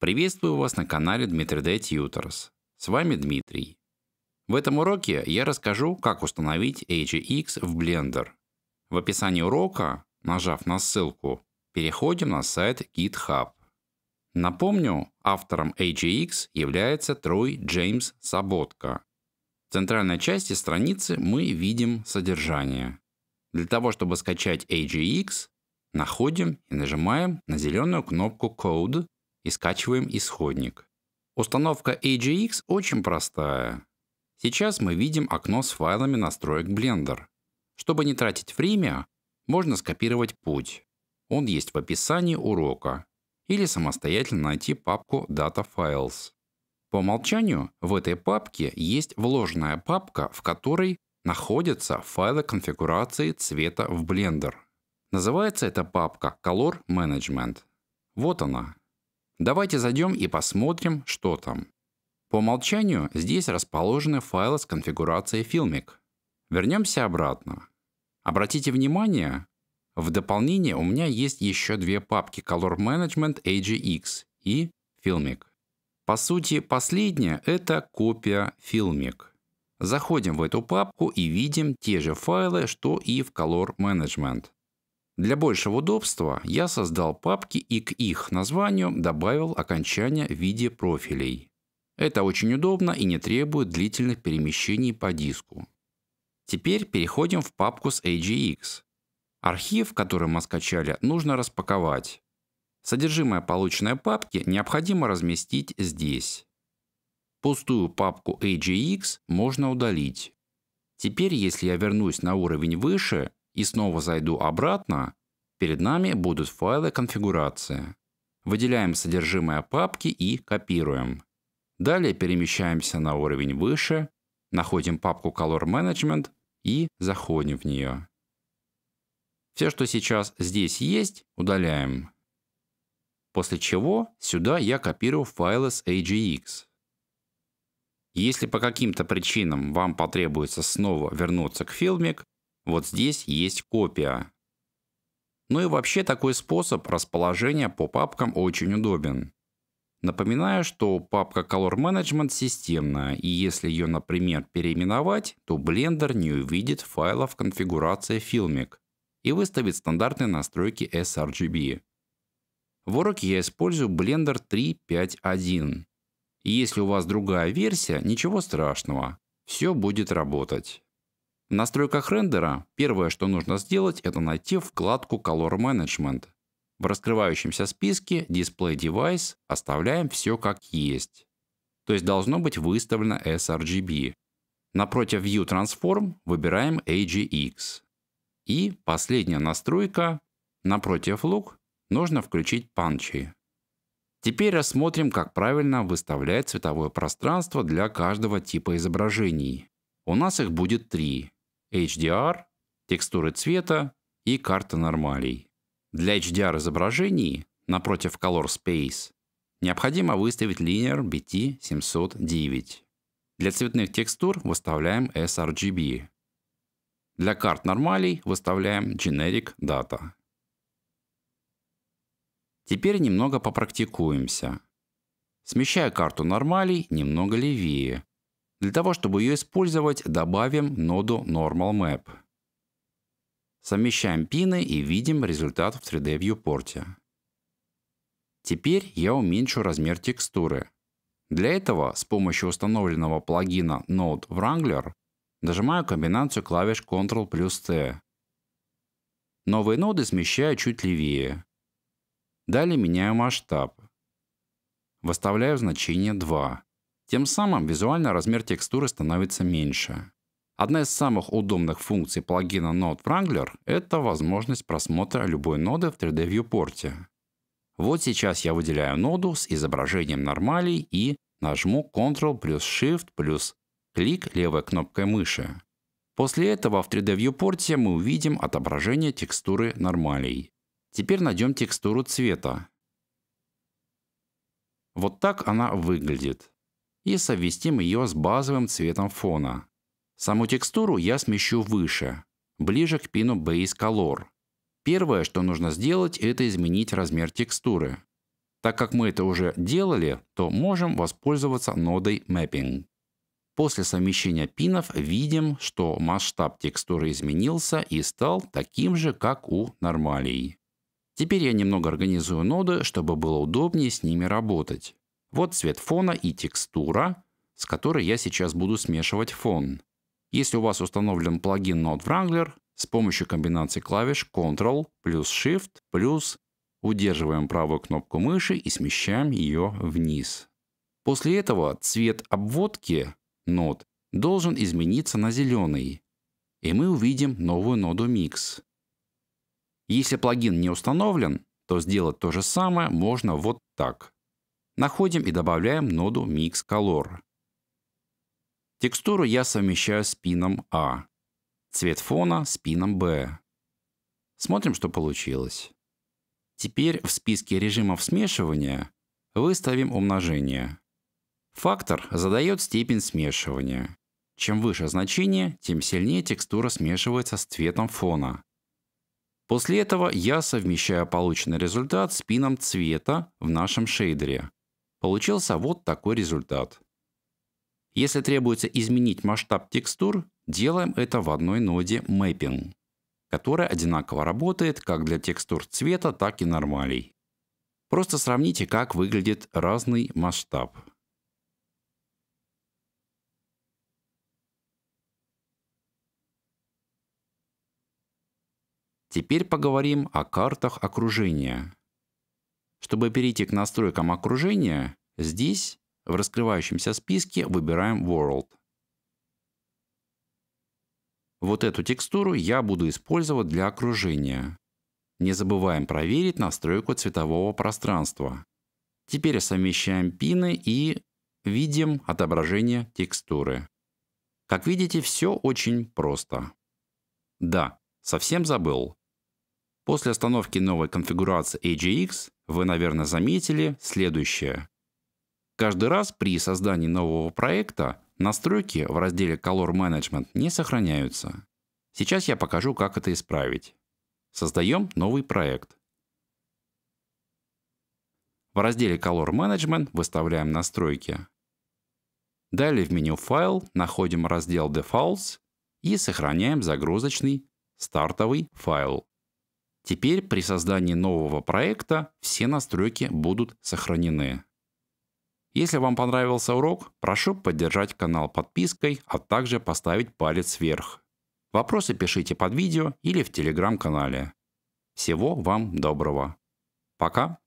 Приветствую вас на канале Дмитрий Д. Tutors. С вами Дмитрий. В этом уроке я расскажу, как установить HX в Blender. В описании урока, нажав на ссылку, переходим на сайт GitHub. Напомню, автором HX является Трой Джеймс Саботко. В центральной части страницы мы видим содержание. Для того, чтобы скачать AGX, находим и нажимаем на зеленую кнопку Code и скачиваем исходник. Установка AGX очень простая. Сейчас мы видим окно с файлами настроек Blender. Чтобы не тратить время, можно скопировать путь. Он есть в описании урока. Или самостоятельно найти папку Data Files. По умолчанию в этой папке есть вложенная папка, в которой находятся файлы конфигурации цвета в Blender. Называется эта папка Color Management. Вот она, Давайте зайдем и посмотрим, что там. По умолчанию здесь расположены файлы с конфигурацией Filmic. Вернемся обратно. Обратите внимание, в дополнение у меня есть еще две папки Color Management AGX и Filmic. По сути, последняя — это копия Filmic. Заходим в эту папку и видим те же файлы, что и в Color Management. Для большего удобства я создал папки и к их названию добавил окончание в виде профилей. Это очень удобно и не требует длительных перемещений по диску. Теперь переходим в папку с AGX. Архив, который мы скачали, нужно распаковать. Содержимое полученной папки необходимо разместить здесь. Пустую папку AGX можно удалить. Теперь, если я вернусь на уровень выше, и снова зайду обратно, перед нами будут файлы конфигурации. Выделяем содержимое папки и копируем. Далее перемещаемся на уровень выше, находим папку Color Management и заходим в нее. Все, что сейчас здесь есть, удаляем. После чего сюда я копирую файлы с AGX. Если по каким-то причинам вам потребуется снова вернуться к Filmic, вот здесь есть копия. Ну и вообще такой способ расположения по папкам очень удобен. Напоминаю, что папка Color Management системная, и если ее, например, переименовать, то Blender не увидит файлов конфигурации Filmic и выставит стандартные настройки sRGB. В уроке я использую Blender 3.5.1. если у вас другая версия, ничего страшного, все будет работать. В настройках рендера первое, что нужно сделать, это найти вкладку Color Management. В раскрывающемся списке Display Device оставляем все как есть. То есть должно быть выставлено sRGB. Напротив View Transform выбираем AGX. И последняя настройка. Напротив Look нужно включить Punchy. Теперь рассмотрим, как правильно выставлять цветовое пространство для каждого типа изображений. У нас их будет три. HDR, текстуры цвета и карта нормалей. Для HDR изображений напротив Color Space необходимо выставить Linear BT709. Для цветных текстур выставляем sRGB. Для карт нормалей выставляем Generic Data. Теперь немного попрактикуемся. Смещаю карту нормалей немного левее, для того, чтобы ее использовать, добавим ноду Normal Map. Совмещаем пины и видим результат в 3D Viewport. Теперь я уменьшу размер текстуры. Для этого с помощью установленного плагина Node Wrangler нажимаю комбинацию клавиш Ctrl плюс T. Новые ноды смещаю чуть левее. Далее меняю масштаб. Выставляю значение 2. Тем самым визуально размер текстуры становится меньше. Одна из самых удобных функций плагина Node Wrangler – это возможность просмотра любой ноды в 3D Viewport. Вот сейчас я выделяю ноду с изображением нормалей и нажму Ctrl плюс Shift плюс клик левой кнопкой мыши. После этого в 3D Viewport мы увидим отображение текстуры нормалей. Теперь найдем текстуру цвета. Вот так она выглядит и совместим ее с базовым цветом фона. Саму текстуру я смещу выше, ближе к пину Base Color. Первое, что нужно сделать, это изменить размер текстуры. Так как мы это уже делали, то можем воспользоваться нодой Mapping. После совмещения пинов видим, что масштаб текстуры изменился и стал таким же, как у нормалей. Теперь я немного организую ноды, чтобы было удобнее с ними работать. Вот цвет фона и текстура, с которой я сейчас буду смешивать фон. Если у вас установлен плагин Node Wrangler, с помощью комбинации клавиш Ctrl плюс Shift плюс удерживаем правую кнопку мыши и смещаем ее вниз. После этого цвет обводки нод должен измениться на зеленый, и мы увидим новую ноду Mix. Если плагин не установлен, то сделать то же самое можно вот так. Находим и добавляем ноду Mix Color. Текстуру я совмещаю с пином А. Цвет фона с пином Б. Смотрим, что получилось. Теперь в списке режимов смешивания выставим умножение. Фактор задает степень смешивания. Чем выше значение, тем сильнее текстура смешивается с цветом фона. После этого я совмещаю полученный результат с пином цвета в нашем шейдере. Получился вот такой результат. Если требуется изменить масштаб текстур, делаем это в одной ноде Mapping, которая одинаково работает как для текстур цвета, так и нормалей. Просто сравните, как выглядит разный масштаб. Теперь поговорим о картах окружения. Чтобы перейти к настройкам окружения, здесь в раскрывающемся списке выбираем World. Вот эту текстуру я буду использовать для окружения. Не забываем проверить настройку цветового пространства. Теперь совмещаем пины и видим отображение текстуры. Как видите, все очень просто. Да, совсем забыл. После остановки новой конфигурации AGX вы, наверное, заметили следующее. Каждый раз при создании нового проекта настройки в разделе Color Management не сохраняются. Сейчас я покажу, как это исправить. Создаем новый проект. В разделе Color Management выставляем настройки. Далее в меню «Файл» находим раздел «Defaults» и сохраняем загрузочный стартовый файл. Теперь при создании нового проекта все настройки будут сохранены. Если вам понравился урок, прошу поддержать канал подпиской, а также поставить палец вверх. Вопросы пишите под видео или в телеграм-канале. Всего вам доброго. Пока.